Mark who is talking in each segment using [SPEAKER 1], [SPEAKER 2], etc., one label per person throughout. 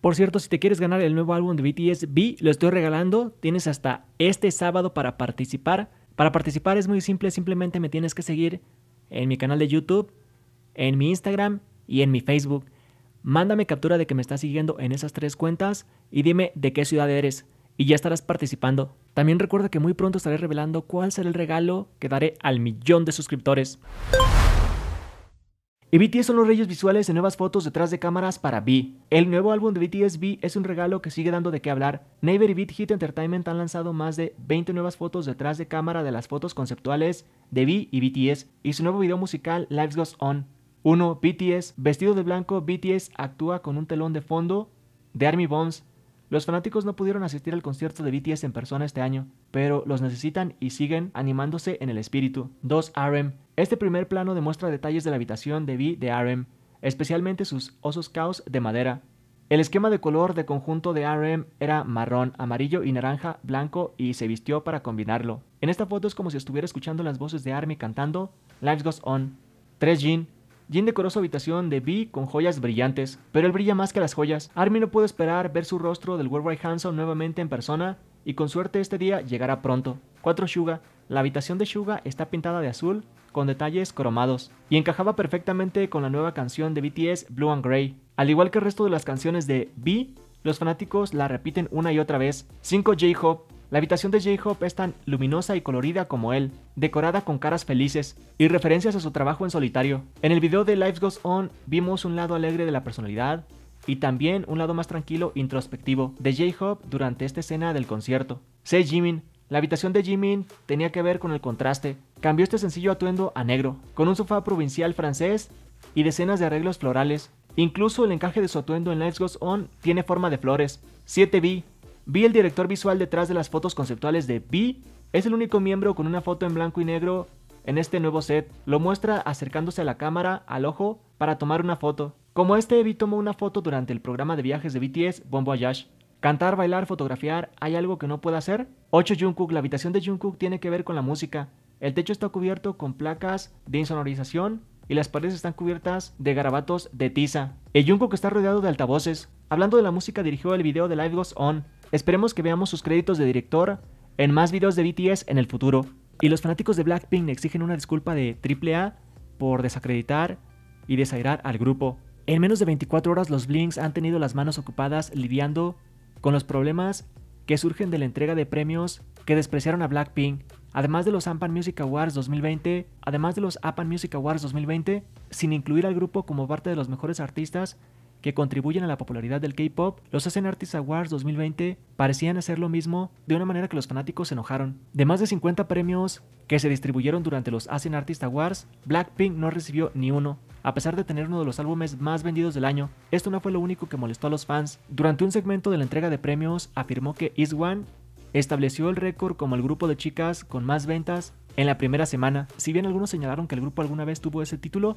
[SPEAKER 1] Por cierto, si te quieres ganar el nuevo álbum de BTS B, lo estoy regalando. Tienes hasta este sábado para participar. Para participar es muy simple, simplemente me tienes que seguir en mi canal de YouTube, en mi Instagram y en mi Facebook. Mándame captura de que me estás siguiendo en esas tres cuentas y dime de qué ciudad eres y ya estarás participando. También recuerda que muy pronto estaré revelando cuál será el regalo que daré al millón de suscriptores. Y BTS son los reyes visuales de nuevas fotos detrás de cámaras para V. El nuevo álbum de BTS V es un regalo que sigue dando de qué hablar. Neighbor y Beat Hit Entertainment han lanzado más de 20 nuevas fotos detrás de cámara de las fotos conceptuales de V y BTS y su nuevo video musical Lives Goes On. 1. BTS. Vestido de blanco, BTS actúa con un telón de fondo de Army Bombs. Los fanáticos no pudieron asistir al concierto de BTS en persona este año, pero los necesitan y siguen animándose en el espíritu. 2. RM. Este primer plano demuestra detalles de la habitación de Vi de RM, especialmente sus osos caos de madera. El esquema de color de conjunto de RM era marrón, amarillo y naranja, blanco y se vistió para combinarlo. En esta foto es como si estuviera escuchando las voces de Army cantando Life Goes On. 3 Jin. Jin decoró su habitación de Vi con joyas brillantes, pero él brilla más que las joyas. Army no pudo esperar ver su rostro del Worldwide Handsome nuevamente en persona y con suerte este día llegará pronto. 4 Shuga. La habitación de Shuga está pintada de azul con detalles cromados, y encajaba perfectamente con la nueva canción de BTS Blue and Grey. Al igual que el resto de las canciones de B, los fanáticos la repiten una y otra vez. 5 j Hop. La habitación de j Hop es tan luminosa y colorida como él, decorada con caras felices y referencias a su trabajo en solitario. En el video de Life Goes On vimos un lado alegre de la personalidad, y también un lado más tranquilo introspectivo de j Hop durante esta escena del concierto. Se Jimin la habitación de Jimin tenía que ver con el contraste. Cambió este sencillo atuendo a negro, con un sofá provincial francés y decenas de arreglos florales. Incluso el encaje de su atuendo en Let's Go On tiene forma de flores. 7B. Vi el director visual detrás de las fotos conceptuales de B. Es el único miembro con una foto en blanco y negro en este nuevo set. Lo muestra acercándose a la cámara, al ojo, para tomar una foto. Como este, B tomó una foto durante el programa de viajes de BTS, Bon Voyage. Cantar, bailar, fotografiar, ¿hay algo que no pueda hacer? 8. Jungkook, la habitación de Jungkook tiene que ver con la música. El techo está cubierto con placas de insonorización y las paredes están cubiertas de garabatos de tiza. El Jungkook está rodeado de altavoces. Hablando de la música dirigió el video de Live Goes On. Esperemos que veamos sus créditos de director en más videos de BTS en el futuro. Y los fanáticos de Blackpink exigen una disculpa de AAA por desacreditar y desairar al grupo. En menos de 24 horas los Blinks han tenido las manos ocupadas lidiando con los problemas que surgen de la entrega de premios que despreciaron a Blackpink, además de los AMPAN Music Awards 2020, además de los APAN Music Awards 2020, sin incluir al grupo como parte de los mejores artistas que contribuyen a la popularidad del K-pop, los Asian Artist Awards 2020 parecían hacer lo mismo de una manera que los fanáticos se enojaron. De más de 50 premios que se distribuyeron durante los Asian Artist Awards, Blackpink no recibió ni uno. A pesar de tener uno de los álbumes más vendidos del año, esto no fue lo único que molestó a los fans. Durante un segmento de la entrega de premios, afirmó que Is One estableció el récord como el grupo de chicas con más ventas en la primera semana. Si bien algunos señalaron que el grupo alguna vez tuvo ese título,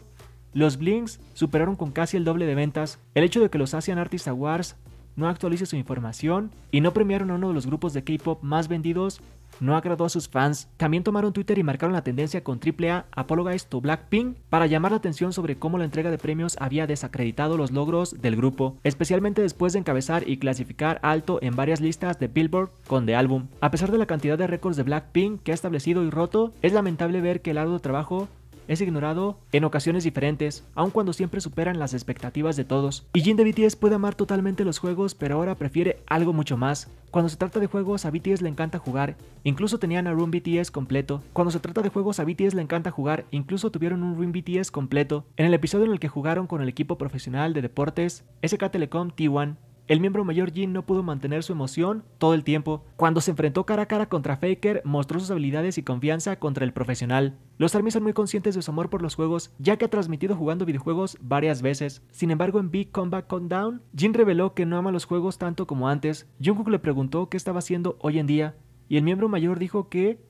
[SPEAKER 1] los Blinks superaron con casi el doble de ventas. El hecho de que los Asian Artist Awards no actualice su información y no premiaron a uno de los grupos de K-pop más vendidos, no agradó a sus fans. También tomaron Twitter y marcaron la tendencia con AAA Apologize to Blackpink para llamar la atención sobre cómo la entrega de premios había desacreditado los logros del grupo, especialmente después de encabezar y clasificar alto en varias listas de Billboard con The Album. A pesar de la cantidad de récords de Blackpink que ha establecido y roto, es lamentable ver que el arduo trabajo es ignorado en ocasiones diferentes, aun cuando siempre superan las expectativas de todos. Y Jin de BTS puede amar totalmente los juegos, pero ahora prefiere algo mucho más. Cuando se trata de juegos, a BTS le encanta jugar, incluso tenían a Room BTS completo. Cuando se trata de juegos, a BTS le encanta jugar, incluso tuvieron un Room BTS completo. En el episodio en el que jugaron con el equipo profesional de deportes, SK Telecom T1, el miembro mayor Jin no pudo mantener su emoción todo el tiempo. Cuando se enfrentó cara a cara contra Faker, mostró sus habilidades y confianza contra el profesional. Los ARMY son muy conscientes de su amor por los juegos, ya que ha transmitido jugando videojuegos varias veces. Sin embargo, en Big Combat Countdown, Jin reveló que no ama los juegos tanto como antes. Jungkook le preguntó qué estaba haciendo hoy en día, y el miembro mayor dijo que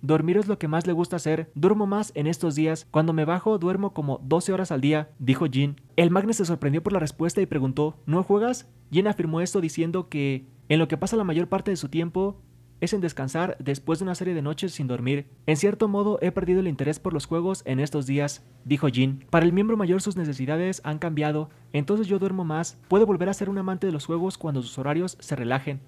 [SPEAKER 1] Dormir es lo que más le gusta hacer, duermo más en estos días, cuando me bajo duermo como 12 horas al día, dijo Jin. El magne se sorprendió por la respuesta y preguntó, ¿no juegas? Jin afirmó esto diciendo que en lo que pasa la mayor parte de su tiempo es en descansar después de una serie de noches sin dormir. En cierto modo he perdido el interés por los juegos en estos días, dijo Jin. Para el miembro mayor sus necesidades han cambiado, entonces yo duermo más, puedo volver a ser un amante de los juegos cuando sus horarios se relajen.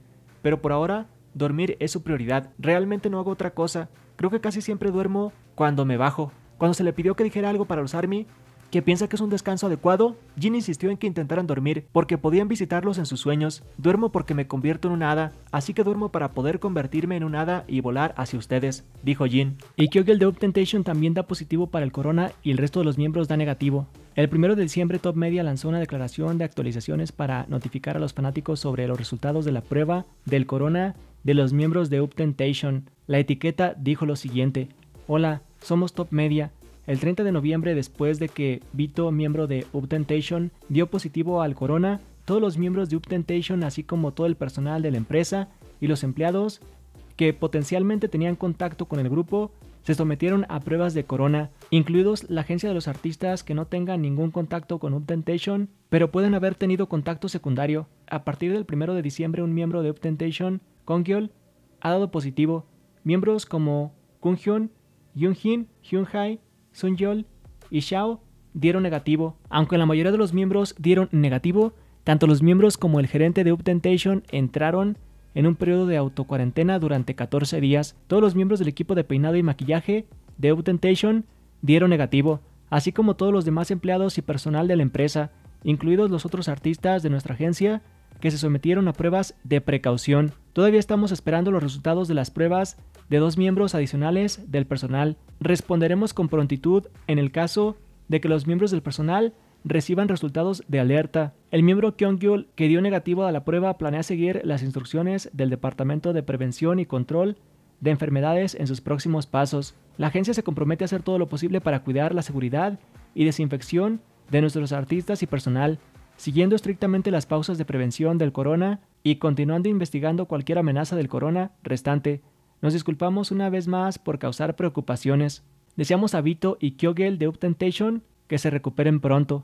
[SPEAKER 1] Pero por ahora Dormir es su prioridad. Realmente no hago otra cosa. Creo que casi siempre duermo cuando me bajo. Cuando se le pidió que dijera algo para los Army, que piensa que es un descanso adecuado, Jin insistió en que intentaran dormir porque podían visitarlos en sus sueños. Duermo porque me convierto en un hada, así que duermo para poder convertirme en un hada y volar hacia ustedes, dijo Jin. Y el de Up también da positivo para el corona y el resto de los miembros da negativo. El 1 de diciembre, Top Media lanzó una declaración de actualizaciones para notificar a los fanáticos sobre los resultados de la prueba del corona de los miembros de Uptentation. La etiqueta dijo lo siguiente: Hola, somos Top Media. El 30 de noviembre, después de que Vito, miembro de Uptentation, dio positivo al corona, todos los miembros de Uptentation, así como todo el personal de la empresa y los empleados que potencialmente tenían contacto con el grupo, se sometieron a pruebas de corona, incluidos la agencia de los artistas que no tengan ningún contacto con Uptentation, pero pueden haber tenido contacto secundario. A partir del 1 de diciembre, un miembro de Uptentation, Yol, ha dado positivo. Miembros como Hyun Hai, Sun Yol, y Xiao dieron negativo. Aunque la mayoría de los miembros dieron negativo, tanto los miembros como el gerente de Uptentation entraron en un periodo de autocuarentena durante 14 días. Todos los miembros del equipo de peinado y maquillaje de Utentation dieron negativo, así como todos los demás empleados y personal de la empresa, incluidos los otros artistas de nuestra agencia que se sometieron a pruebas de precaución. Todavía estamos esperando los resultados de las pruebas de dos miembros adicionales del personal. Responderemos con prontitud en el caso de que los miembros del personal reciban resultados de alerta. El miembro Kyung-gyul, que dio negativo a la prueba, planea seguir las instrucciones del Departamento de Prevención y Control de Enfermedades en sus próximos pasos. La agencia se compromete a hacer todo lo posible para cuidar la seguridad y desinfección de nuestros artistas y personal, siguiendo estrictamente las pausas de prevención del corona y continuando investigando cualquier amenaza del corona restante. Nos disculpamos una vez más por causar preocupaciones. Deseamos a Vito y Kyogel de Uptentation que se recuperen pronto.